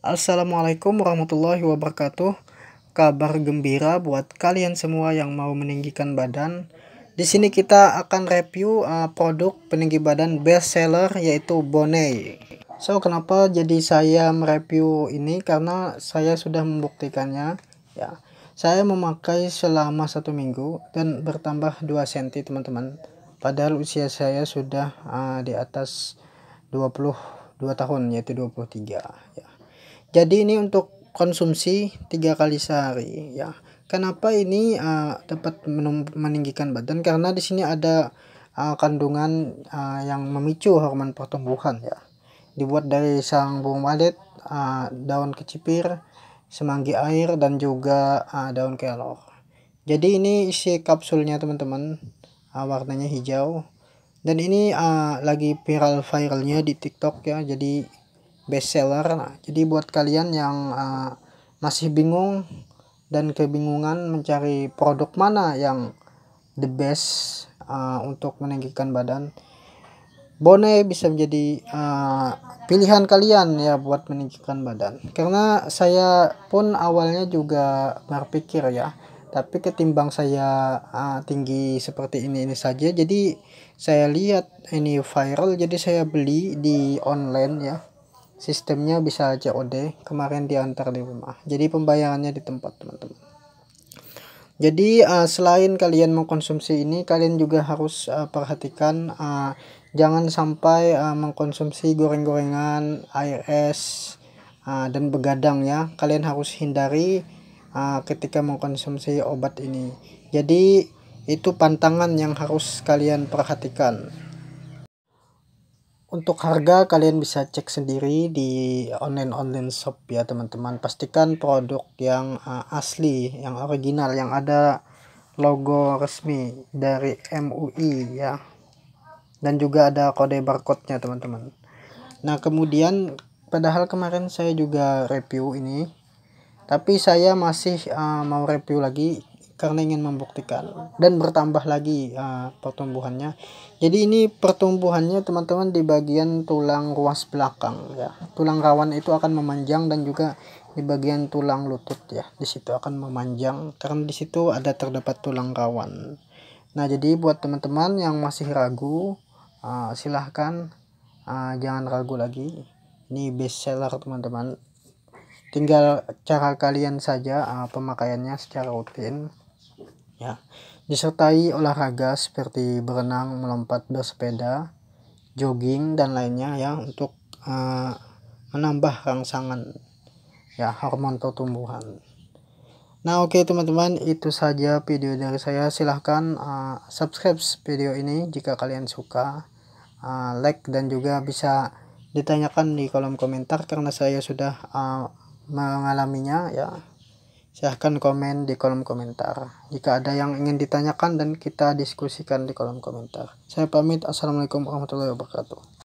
Assalamualaikum warahmatullahi wabarakatuh. Kabar gembira buat kalian semua yang mau meninggikan badan. Di sini kita akan review uh, produk peninggi badan best seller yaitu Bonei. So, kenapa jadi saya mereview ini karena saya sudah membuktikannya ya. Saya memakai selama satu minggu dan bertambah 2 cm teman-teman. Padahal usia saya sudah uh, di atas 22 tahun yaitu 23 ya jadi ini untuk konsumsi tiga kali sehari ya kenapa ini uh, dapat meninggikan badan karena di sini ada uh, kandungan uh, yang memicu hormon pertumbuhan ya dibuat dari sang bunga walet uh, daun kecipir semanggi air dan juga uh, daun kelor jadi ini isi kapsulnya teman-teman uh, warnanya hijau dan ini uh, lagi viral viralnya di tiktok ya jadi best seller. Nah, jadi buat kalian yang uh, masih bingung dan kebingungan mencari produk mana yang the best uh, untuk meninggikan badan, Bone bisa menjadi uh, pilihan kalian ya buat meninggikan badan. Karena saya pun awalnya juga berpikir ya, tapi ketimbang saya uh, tinggi seperti ini ini saja, jadi saya lihat ini viral, jadi saya beli di online ya sistemnya bisa COD kemarin diantar di rumah jadi pembayarannya di tempat teman-teman jadi uh, selain kalian mengkonsumsi ini kalian juga harus uh, perhatikan uh, jangan sampai uh, mengkonsumsi goreng-gorengan air es uh, dan begadang ya kalian harus hindari uh, ketika mengkonsumsi obat ini jadi itu pantangan yang harus kalian perhatikan untuk harga kalian bisa cek sendiri di online-online shop ya teman-teman. Pastikan produk yang uh, asli, yang original, yang ada logo resmi dari MUI ya. Dan juga ada kode barcode-nya teman-teman. Nah kemudian padahal kemarin saya juga review ini. Tapi saya masih uh, mau review lagi karena ingin membuktikan dan bertambah lagi uh, pertumbuhannya. Jadi ini pertumbuhannya teman-teman di bagian tulang ruas belakang ya. Tulang rawan itu akan memanjang dan juga di bagian tulang lutut ya. Di situ akan memanjang karena di situ ada terdapat tulang rawan. Nah, jadi buat teman-teman yang masih ragu uh, silahkan uh, jangan ragu lagi. Ini best seller teman-teman tinggal cara kalian saja uh, pemakaiannya secara rutin ya disertai olahraga seperti berenang, melompat, bersepeda, jogging dan lainnya ya untuk uh, menambah rangsangan ya hormon pertumbuhan. Nah oke okay, teman-teman itu saja video dari saya silahkan uh, subscribe video ini jika kalian suka uh, like dan juga bisa ditanyakan di kolom komentar karena saya sudah uh, mengalaminya ya Silahkan komen di kolom komentar. Jika ada yang ingin ditanyakan dan kita diskusikan di kolom komentar. Saya pamit. Assalamualaikum warahmatullahi wabarakatuh.